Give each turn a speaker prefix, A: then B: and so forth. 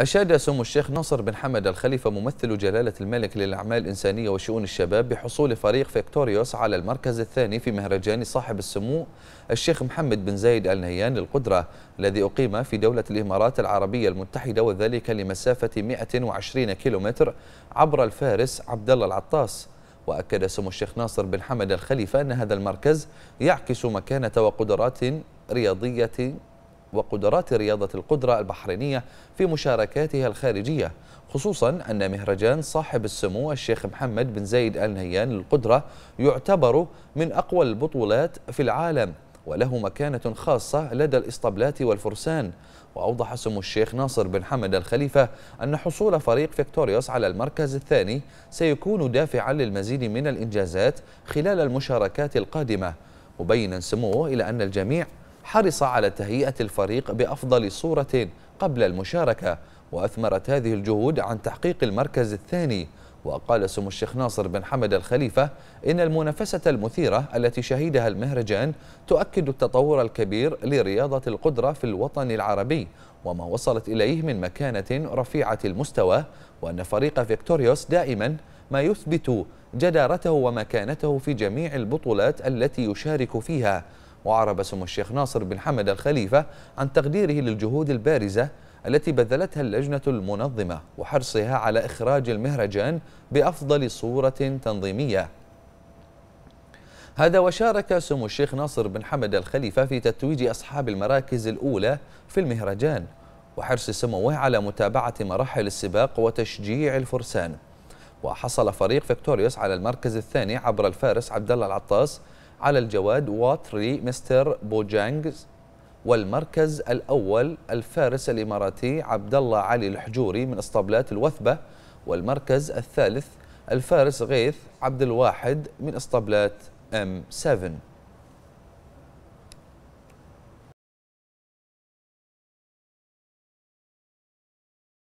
A: أشاد سمو الشيخ ناصر بن حمد الخليفة ممثل جلالة الملك للأعمال الإنسانية وشؤون الشباب بحصول فريق فيكتوريوس على المركز الثاني في مهرجان صاحب السمو الشيخ محمد بن زايد آل نهيان للقدرة الذي أقيم في دولة الإمارات العربية المتحدة وذلك لمسافة 120 كيلومتر عبر الفارس عبد الله العطاس وأكد سمو الشيخ ناصر بن حمد الخليفة أن هذا المركز يعكس مكانة وقدرات رياضية وقدرات رياضة القدرة البحرينية في مشاركاتها الخارجية خصوصا أن مهرجان صاحب السمو الشيخ محمد بن زايد آل نهيان للقدرة يعتبر من أقوى البطولات في العالم وله مكانة خاصة لدى الإسطبلات والفرسان وأوضح سمو الشيخ ناصر بن حمد الخليفة أن حصول فريق فيكتوريوس على المركز الثاني سيكون دافعا للمزيد من الإنجازات خلال المشاركات القادمة مبينا سموه إلى أن الجميع حرص على تهيئة الفريق بأفضل صورة قبل المشاركة وأثمرت هذه الجهود عن تحقيق المركز الثاني وقال سمو الشيخ ناصر بن حمد الخليفة إن المنافسة المثيرة التي شهدها المهرجان تؤكد التطور الكبير لرياضة القدرة في الوطن العربي وما وصلت إليه من مكانة رفيعة المستوى وأن فريق فيكتوريوس دائما ما يثبت جدارته ومكانته في جميع البطولات التي يشارك فيها وأعرب سمو الشيخ ناصر بن حمد الخليفة عن تقديره للجهود البارزة التي بذلتها اللجنة المنظمة وحرصها على إخراج المهرجان بأفضل صورة تنظيمية هذا وشارك سمو الشيخ ناصر بن حمد الخليفة في تتويج أصحاب المراكز الأولى في المهرجان وحرص سموه على متابعة مراحل السباق وتشجيع الفرسان وحصل فريق فيكتوريوس على المركز الثاني عبر الفارس عبد الله العطاس على الجواد واتري مستر بوجانجز والمركز الأول الفارس الإماراتي عبد الله علي الحجوري من اسطبلات الوثبة والمركز الثالث الفارس غيث عبد الواحد من اسطبلات M7